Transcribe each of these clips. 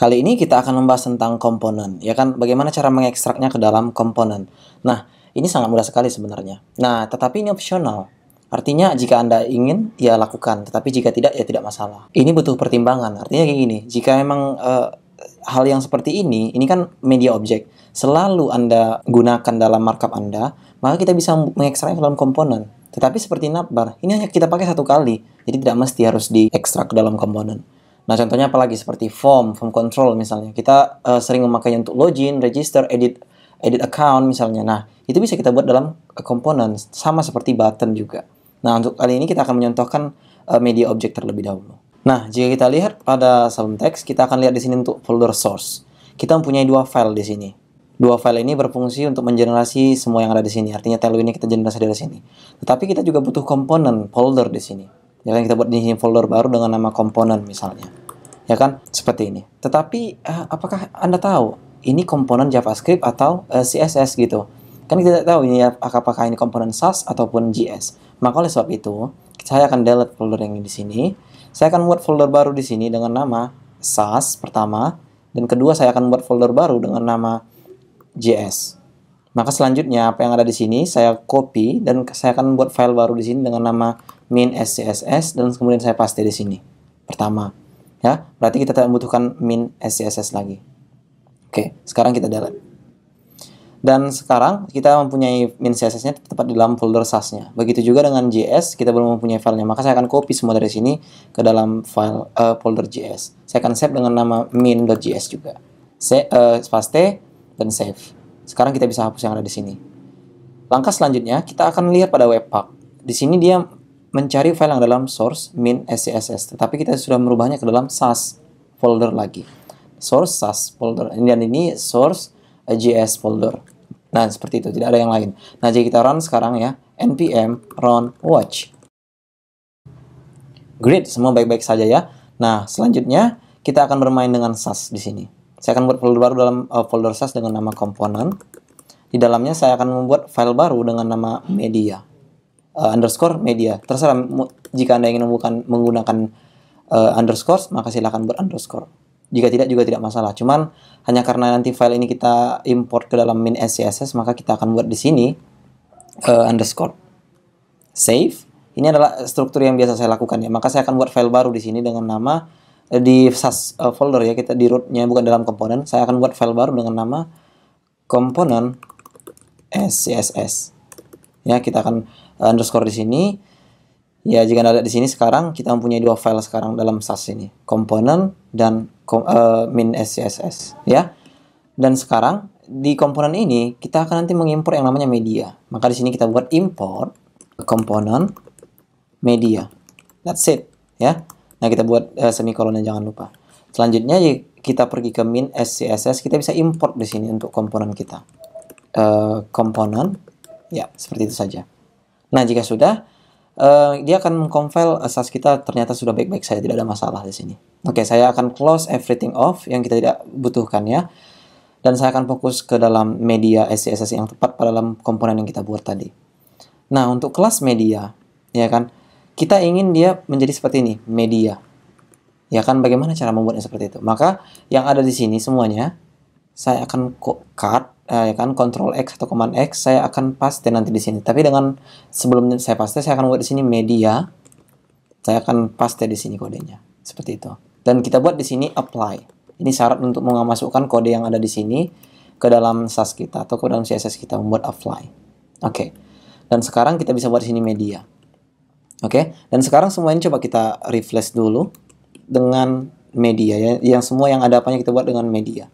Kali ini kita akan membahas tentang komponen, ya kan? Bagaimana cara mengekstraknya ke dalam komponen. Nah, ini sangat mudah sekali sebenarnya. Nah, tetapi ini opsional. Artinya jika Anda ingin, ya lakukan. Tetapi jika tidak, ya tidak masalah. Ini butuh pertimbangan. Artinya kayak gini, jika memang uh, hal yang seperti ini, ini kan media objek, selalu Anda gunakan dalam markup Anda, maka kita bisa mengekstraknya ke dalam komponen. Tetapi seperti navbar, ini hanya kita pakai satu kali, jadi tidak mesti harus diekstrak ke dalam komponen. Nah, contohnya apalagi seperti form, form control misalnya. Kita uh, sering memakainya untuk login, register, edit edit account misalnya. Nah, itu bisa kita buat dalam komponen sama seperti button juga. Nah, untuk kali ini kita akan menyontohkan uh, media object terlebih dahulu. Nah, jika kita lihat pada kolom text kita akan lihat di sini untuk folder source. Kita mempunyai dua file di sini. Dua file ini berfungsi untuk mengenerasi semua yang ada di sini. Artinya tailwind ini kita generasi dari sini. Tetapi kita juga butuh komponen folder di sini ya kan kita buat di folder baru dengan nama komponen misalnya ya kan seperti ini tetapi uh, apakah anda tahu ini komponen JavaScript atau uh, eh, CSS gitu kan kita tidak tahu ini apakah ini komponen SAS ataupun JS maka oleh sebab itu saya akan delete folder yang di sini saya akan buat folder baru di sini dengan nama SAS pertama dan kedua saya akan buat folder baru dengan nama JS maka selanjutnya apa yang ada di sini saya copy dan saya akan buat file baru di sini dengan nama min scss dan kemudian saya paste di sini. Pertama, ya, berarti kita tidak membutuhkan min scss lagi. Oke, sekarang kita delete. Dan sekarang kita mempunyai min css-nya tepat di dalam folder sas-nya. Begitu juga dengan JS, kita belum mempunyai filenya. Maka saya akan copy semua dari sini ke dalam file uh, folder JS. Saya akan save dengan nama min.js juga. Save, uh, eh, paste dan save. Sekarang kita bisa hapus yang ada di sini. Langkah selanjutnya, kita akan lihat pada webpack. Di sini dia mencari file yang dalam source min scss, tetapi kita sudah merubahnya ke dalam sas folder lagi. Source sas folder, dan ini source js folder. Nah, seperti itu, tidak ada yang lain. Nah, jadi kita run sekarang ya, npm run watch. Great, semua baik-baik saja ya. Nah, selanjutnya kita akan bermain dengan SAS di sini. Saya akan buat folder baru dalam uh, folder SAS dengan nama komponen. Di dalamnya saya akan membuat file baru dengan nama media. Uh, underscore media. Terserah jika Anda ingin menggunakan, menggunakan uh, underscore, maka silakan buat underscore. Jika tidak juga tidak masalah. Cuman hanya karena nanti file ini kita import ke dalam min SCSS, maka kita akan buat di sini uh, underscore. Save. Ini adalah struktur yang biasa saya lakukan ya. Maka saya akan buat file baru di sini dengan nama Eh, di SAS uh, folder ya kita di rootnya bukan dalam komponen saya akan buat file baru dengan nama komponen scss ya kita akan underscore di sini ya jika ada di sini sekarang kita mempunyai dua file sekarang dalam SAS ini komponen dan kom uh, min scss ya dan sekarang di komponen ini kita akan nanti mengimpor yang namanya media maka di sini kita buat import komponen media that's it ya Nah, kita buat uh, semikolonnya jangan lupa. Selanjutnya ya, kita pergi ke min scss, kita bisa import di sini untuk komponen kita. Uh, komponen, ya seperti itu saja. Nah, jika sudah, uh, dia akan mengcompile asas kita ternyata sudah baik-baik saja, tidak ada masalah di sini. Oke, saya akan close everything off yang kita tidak butuhkan ya. Dan saya akan fokus ke dalam media SCSS yang tepat pada dalam komponen yang kita buat tadi. Nah, untuk kelas media, ya kan, kita ingin dia menjadi seperti ini, media. Ya kan bagaimana cara membuatnya seperti itu? Maka yang ada di sini semuanya saya akan cut eh, ya kan control X atau command X saya akan paste nanti di sini. Tapi dengan sebelum saya paste saya akan buat di sini media. Saya akan paste di sini kodenya. Seperti itu. Dan kita buat di sini apply. Ini syarat untuk memasukkan kode yang ada di sini ke dalam SAS kita atau ke dalam CSS kita membuat apply. Oke. Okay. Dan sekarang kita bisa buat di sini media. Oke, okay? dan sekarang semuanya coba kita refresh dulu dengan media ya, yang semua yang ada apanya kita buat dengan media.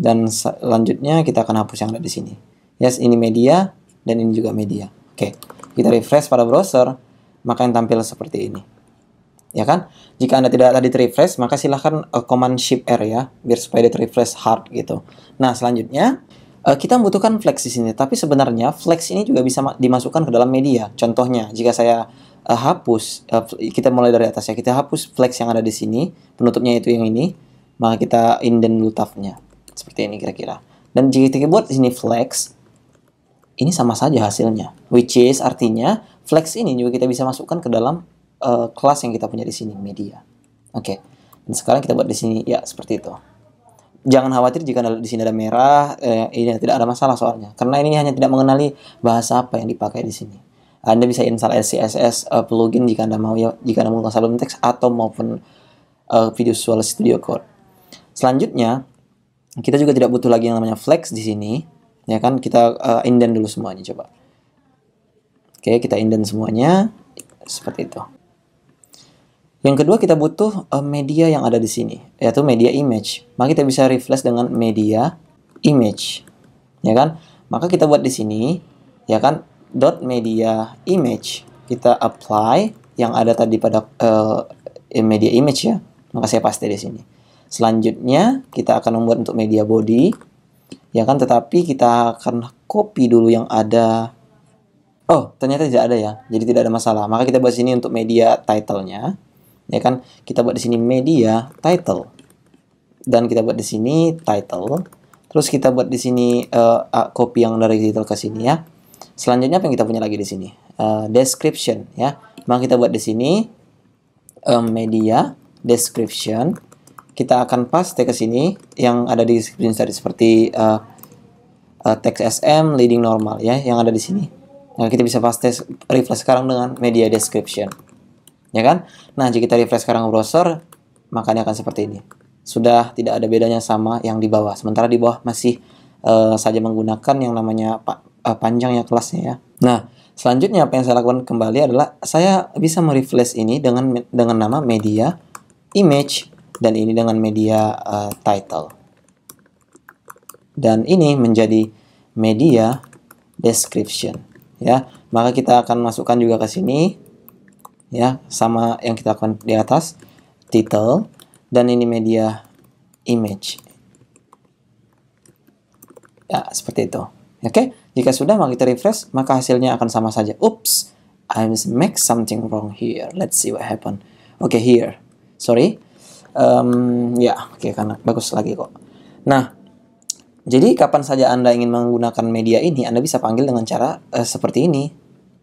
Dan selanjutnya kita akan hapus yang ada di sini. Yes, ini media dan ini juga media. Oke, okay. kita refresh pada browser, maka yang tampil seperti ini. Ya kan? Jika Anda tidak tadi refresh, maka silahkan uh, eh, command shift R ya, biar supaya dia refresh hard gitu. Nah, selanjutnya eh, kita membutuhkan flex di sini, tapi sebenarnya flex ini juga bisa dimasukkan ke dalam media. Contohnya, jika saya uh, hapus uh, kita mulai dari atas ya kita hapus flex yang ada di sini penutupnya itu yang ini maka kita indent dulu tafnya seperti ini kira-kira dan jika kita buat di sini flex ini sama saja hasilnya which is artinya flex ini juga kita bisa masukkan ke dalam uh, kelas yang kita punya di sini media oke okay. dan sekarang kita buat di sini ya seperti itu jangan khawatir jika di sini ada merah eh, ini tidak ada masalah soalnya karena ini hanya tidak mengenali bahasa apa yang dipakai di sini anda bisa install SCSS uh, eh, plugin jika Anda mau ya, jika Anda menggunakan Sablon Text atau maupun uh, Visual Studio Code. Selanjutnya, kita juga tidak butuh lagi yang namanya flex di sini, ya kan? Kita uh, eh, indent dulu semuanya coba. Oke, kita indent semuanya seperti itu. Yang kedua kita butuh uh, media yang ada di sini, yaitu media image. Maka kita bisa refresh dengan media image, ya kan? Maka kita buat di sini, ya kan? dot media image kita apply yang ada tadi pada uh, media image ya maka saya paste di sini selanjutnya kita akan membuat untuk media body ya kan tetapi kita akan copy dulu yang ada oh ternyata tidak ada ya jadi tidak ada masalah maka kita buat sini untuk media title-nya ya kan kita buat di sini media title dan kita buat di sini title terus kita buat di sini uh, copy yang dari title ke sini ya Selanjutnya apa yang kita punya lagi di sini? Uh, description ya. Maka kita buat di sini um, media description. Kita akan paste ke sini yang ada di description tadi seperti uh, eh, uh, text SM leading normal ya yang ada di sini. Nah, kita bisa paste refresh sekarang dengan media description. Ya kan? Nah, jika kita refresh sekarang browser, makanya akan seperti ini. Sudah tidak ada bedanya sama yang di bawah. Sementara di bawah masih uh, saja menggunakan yang namanya uh, eh, panjang ya kelasnya ya. Nah, selanjutnya apa yang saya lakukan kembali adalah saya bisa merefresh ini dengan dengan nama media image dan ini dengan media uh, title. Dan ini menjadi media description ya. Maka kita akan masukkan juga ke sini ya sama yang kita lakukan di atas title dan ini media image. Ya, seperti itu. Oke. Okay? Jika sudah, maka kita refresh, maka hasilnya akan sama saja. Oops, I make something wrong here. Let's see what happen. Oke, okay, here. Sorry. Um, ya, yeah, oke, okay, karena bagus lagi kok. Nah, jadi kapan saja Anda ingin menggunakan media ini, Anda bisa panggil dengan cara uh, seperti ini.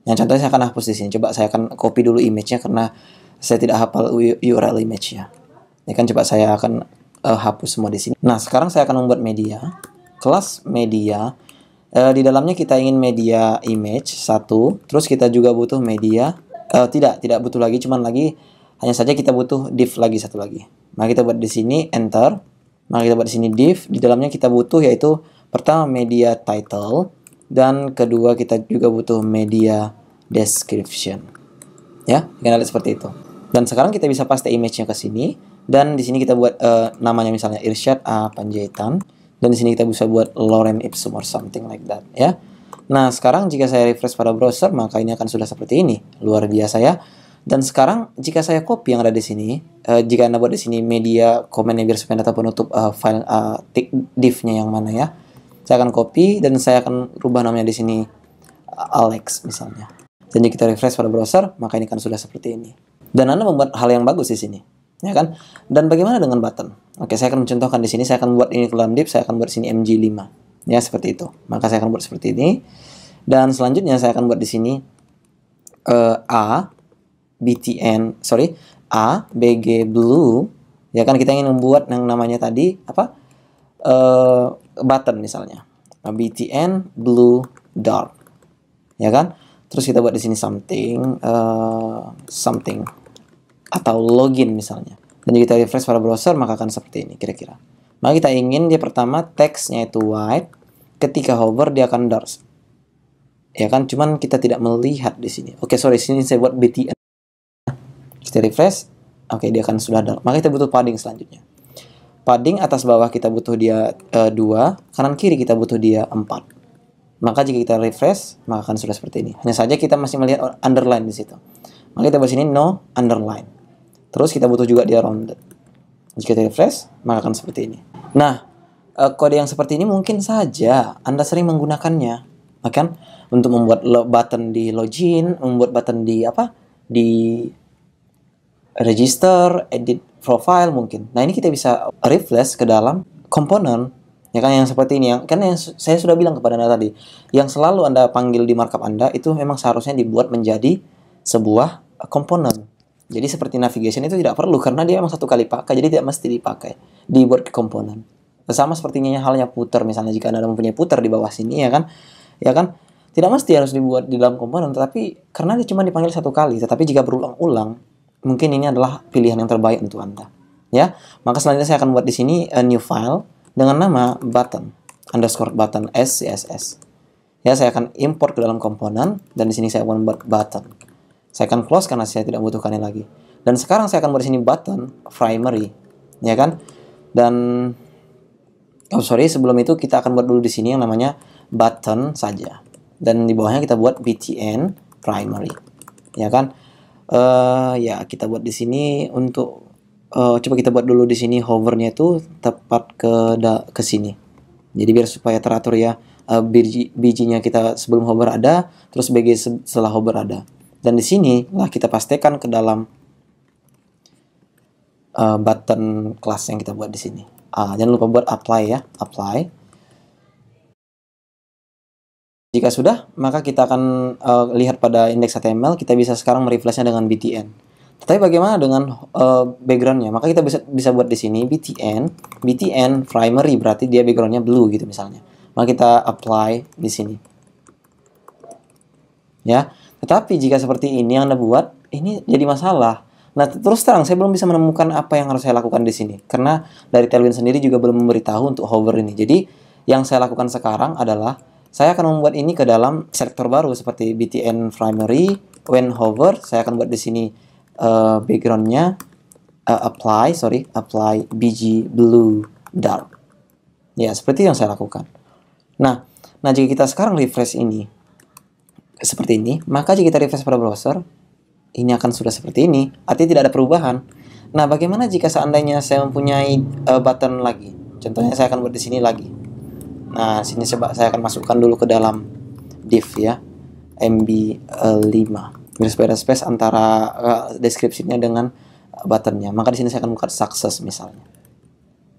Yang contohnya saya akan hapus di sini. Coba saya akan copy dulu image-nya karena saya tidak hafal URL image-nya. Ini kan coba saya akan uh, hapus semua di sini. Nah, sekarang saya akan membuat media. Kelas media Eh, di dalamnya kita ingin media image satu terus kita juga butuh media uh, tidak tidak butuh lagi cuman lagi hanya saja kita butuh div lagi satu lagi maka kita buat di sini enter maka kita buat di sini div di dalamnya kita butuh yaitu pertama media title dan kedua kita juga butuh media description ya kita lihat seperti itu dan sekarang kita bisa paste image-nya ke sini dan di sini kita buat uh, namanya misalnya Irsyad A Panjaitan dan di sini kita bisa buat lorem ipsum or something like that ya. Nah, sekarang jika saya refresh pada browser, maka ini akan sudah seperti ini. Luar biasa ya. Dan sekarang jika saya copy yang ada di sini, uh, jika Anda buat di sini media yang biar supaya data penutup uh, file uh, div-nya yang mana ya. Saya akan copy dan saya akan rubah namanya di sini uh, Alex misalnya. Dan jika kita refresh pada browser, maka ini akan sudah seperti ini. Dan Anda membuat hal yang bagus di sini ya kan? Dan bagaimana dengan button? Oke, saya akan mencontohkan di sini, saya akan buat ini dalam div, saya akan buat di sini MG5. Ya, seperti itu. Maka saya akan buat seperti ini. Dan selanjutnya saya akan buat di sini uh, A BTN, sorry, A BG blue. Ya kan kita ingin membuat yang namanya tadi apa? Uh, button misalnya. Nah, BTN blue dark. Ya kan? Terus kita buat di sini something uh, something atau login misalnya. Dan jika kita refresh pada browser maka akan seperti ini kira-kira. Maka kita ingin dia pertama teksnya itu white, ketika hover dia akan dark. Ya kan, cuman kita tidak melihat di sini. Oke, sorry, sini saya buat BTN. Kita refresh, oke dia akan sudah dark. Maka kita butuh padding selanjutnya. Padding atas bawah kita butuh dia eh, dua, 2, kanan kiri kita butuh dia empat. Maka jika kita refresh, maka akan sudah seperti ini. Hanya saja kita masih melihat underline di situ. Maka kita buat sini no underline. Terus kita butuh juga dia rounded. Jika di refresh, maka akan seperti ini. Nah, eh, kode yang seperti ini mungkin saja Anda sering menggunakannya. Bahkan ya untuk membuat button di login, membuat button di apa? Di register, edit profile mungkin. Nah, ini kita bisa refresh ke dalam komponen ya kan yang seperti ini yang kan yang saya sudah bilang kepada Anda tadi, yang selalu Anda panggil di markup Anda itu memang seharusnya dibuat menjadi sebuah komponen. Jadi seperti navigation itu tidak perlu karena dia memang satu kali pakai, jadi tidak mesti dipakai dibuat ke komponen. Sama sepertinya halnya puter misalnya jika Anda mempunyai puter di bawah sini ya kan. Ya kan? Tidak mesti harus dibuat di dalam komponen, tetapi karena dia cuma dipanggil satu kali, tetapi jika berulang-ulang, mungkin ini adalah pilihan yang terbaik untuk Anda. Ya, maka selanjutnya saya akan buat di sini a new file dengan nama button underscore button css. Ya, saya akan import ke dalam komponen dan di sini saya akan buat button. Saya akan close karena saya tidak membutuhkannya lagi. Dan sekarang saya akan buat sini button primary, ya kan? Dan oh sorry, sebelum itu kita akan buat dulu di sini yang namanya button saja. Dan di bawahnya kita buat btn primary, ya kan? Uh, ya kita buat di sini untuk uh, coba kita buat dulu di sini hovernya itu tepat ke da, ke sini. Jadi biar supaya teratur ya uh, biji bijinya kita sebelum hover ada, terus BG setelah hover ada. Dan di sini, nah kita pastikan ke dalam uh, button kelas yang kita buat di sini. Ah, jangan lupa buat apply ya, apply. Jika sudah, maka kita akan uh, lihat pada indeks HTML, kita bisa sekarang merefreshnya dengan btn. Tetapi bagaimana dengan uh, backgroundnya? Maka kita bisa bisa buat di sini btn, btn primary berarti dia backgroundnya blue gitu misalnya. Maka kita apply di sini. Ya, tetapi jika seperti ini yang Anda buat, ini jadi masalah. Nah, terus terang saya belum bisa menemukan apa yang harus saya lakukan di sini karena dari Tailwind sendiri juga belum memberitahu untuk hover ini. Jadi, yang saya lakukan sekarang adalah saya akan membuat ini ke dalam sektor baru seperti BTN primary when hover saya akan buat di sini uh, backgroundnya uh, apply sorry apply BG blue dark ya seperti yang saya lakukan nah nah jika kita sekarang refresh ini seperti ini, maka jika kita refresh pada browser, ini akan sudah seperti ini. Artinya tidak ada perubahan. Nah, bagaimana jika seandainya saya mempunyai uh, button lagi? Contohnya saya akan buat di sini lagi. Nah, sini coba saya akan masukkan dulu ke dalam div ya. MB5. Uh, space space antara uh, deskripsinya dengan buttonnya. Maka di sini saya akan buka success misalnya.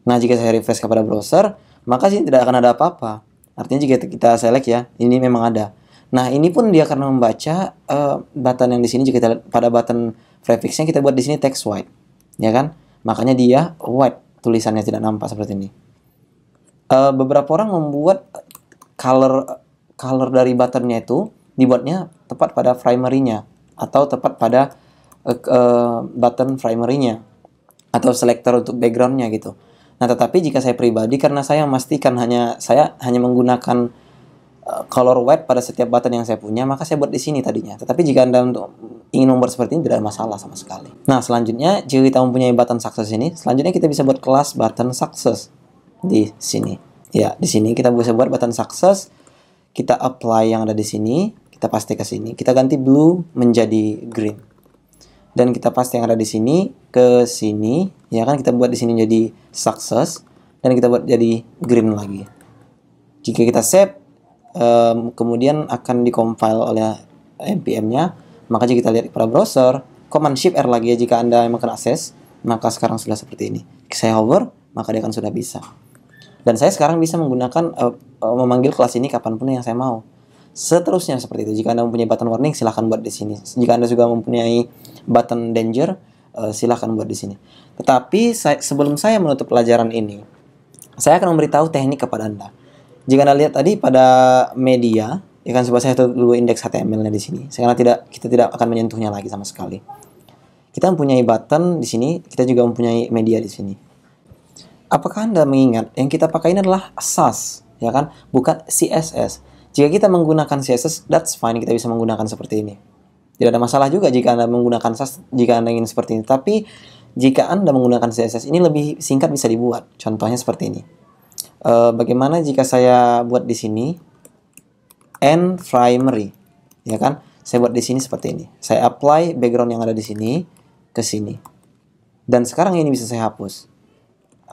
Nah, jika saya refresh kepada browser, maka sini tidak akan ada apa-apa. Artinya jika kita select ya, ini memang ada. Nah, ini pun dia karena membaca uh, button yang di sini juga kita lihat pada button prefixnya kita buat di sini text white. Ya kan? Makanya dia white tulisannya tidak nampak seperti ini. Uh, beberapa orang membuat color color dari buttonnya itu dibuatnya tepat pada primary-nya atau tepat pada uh, uh, button primary-nya atau selector untuk background-nya gitu. Nah, tetapi jika saya pribadi karena saya memastikan hanya saya hanya menggunakan Eh, color white pada setiap button yang saya punya, maka saya buat di sini tadinya. Tetapi jika Anda untuk ingin membuat seperti ini, tidak ada masalah sama sekali. Nah, selanjutnya, jika kita mempunyai button success ini, selanjutnya kita bisa buat kelas button success di sini. Ya, di sini kita bisa buat button success, kita apply yang ada di sini, kita paste ke sini. Kita ganti blue menjadi green. Dan kita paste yang ada di sini ke sini, ya kan kita buat di sini jadi success dan kita buat jadi green lagi. Jika kita save, um, kemudian akan dikompil oleh npm-nya maka jika kita lihat pada browser command shift R lagi ya jika anda memang kena akses maka sekarang sudah seperti ini saya hover maka dia akan sudah bisa dan saya sekarang bisa menggunakan uh, uh, memanggil kelas ini kapanpun yang saya mau seterusnya seperti itu jika anda mempunyai button warning silahkan buat di sini jika anda juga mempunyai button danger uh, silahkan buat di sini tetapi saya, sebelum saya menutup pelajaran ini saya akan memberitahu teknik kepada anda jika anda lihat tadi pada media ya kan sebab saya dulu indeks HTML-nya di sini. Sehingga tidak kita tidak akan menyentuhnya lagi sama sekali. Kita mempunyai button di sini, kita juga mempunyai media di sini. Apakah Anda mengingat yang kita pakai ini adalah SAS, ya kan? Bukan CSS. Jika kita menggunakan CSS, that's fine, kita bisa menggunakan seperti ini. Tidak ada masalah juga jika Anda menggunakan SAS jika Anda ingin seperti ini. Tapi jika Anda menggunakan CSS ini lebih singkat bisa dibuat. Contohnya seperti ini uh, bagaimana jika saya buat di sini n primary ya kan saya buat di sini seperti ini saya apply background yang ada di sini ke sini dan sekarang ini bisa saya hapus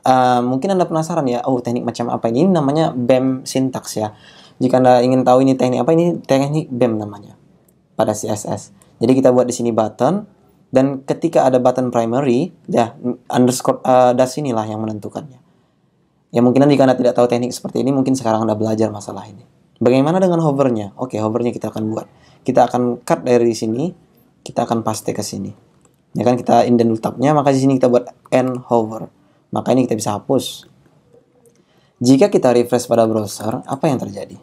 uh, mungkin anda penasaran ya oh teknik macam apa ini ini namanya bem syntax ya jika anda ingin tahu ini teknik apa ini teknik bem namanya pada css jadi kita buat di sini button dan ketika ada button primary ya underscore uh, eh, das inilah yang menentukannya Ya mungkin nanti Anda tidak tahu teknik seperti ini, mungkin sekarang Anda belajar masalah ini. Bagaimana dengan hovernya? Oke, hovernya kita akan buat. Kita akan cut dari sini, kita akan paste ke sini. Ya kan kita indent dulu tabnya, maka di sini kita buat end hover. Maka ini kita bisa hapus. Jika kita refresh pada browser, apa yang terjadi?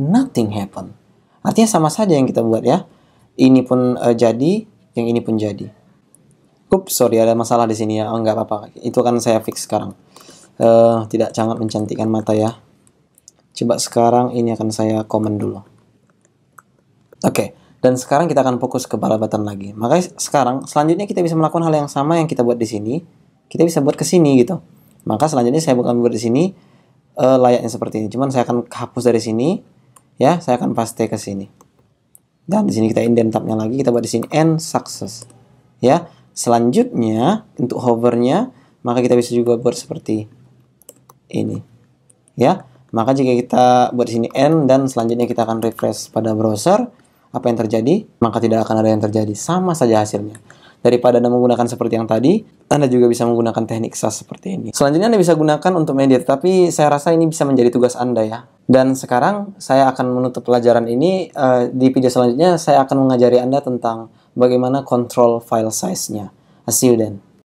Nothing happen. Artinya sama saja yang kita buat ya. Ini pun uh, jadi, yang ini pun jadi. Oops, sorry ada masalah di sini ya. Oh, nggak apa-apa. Itu akan saya fix sekarang uh, tidak sangat mencantikkan mata ya coba sekarang ini akan saya komen dulu oke okay. dan sekarang kita akan fokus ke balabatan lagi makanya sekarang selanjutnya kita bisa melakukan hal yang sama yang kita buat di sini kita bisa buat ke sini gitu maka selanjutnya saya bukan buat di sini uh, layaknya seperti ini cuman saya akan hapus dari sini ya saya akan paste ke sini dan di sini kita indent tabnya lagi kita buat di sini end success ya selanjutnya untuk hovernya maka kita bisa juga buat seperti ini. Ya, maka jika kita buat sini N dan selanjutnya kita akan refresh pada browser, apa yang terjadi? Maka tidak akan ada yang terjadi. Sama saja hasilnya. Daripada Anda menggunakan seperti yang tadi, Anda juga bisa menggunakan teknik SAS seperti ini. Selanjutnya Anda bisa gunakan untuk media, tapi saya rasa ini bisa menjadi tugas Anda ya. Dan sekarang saya akan menutup pelajaran ini. Uh, di video selanjutnya saya akan mengajari Anda tentang bagaimana kontrol file size-nya. See you then.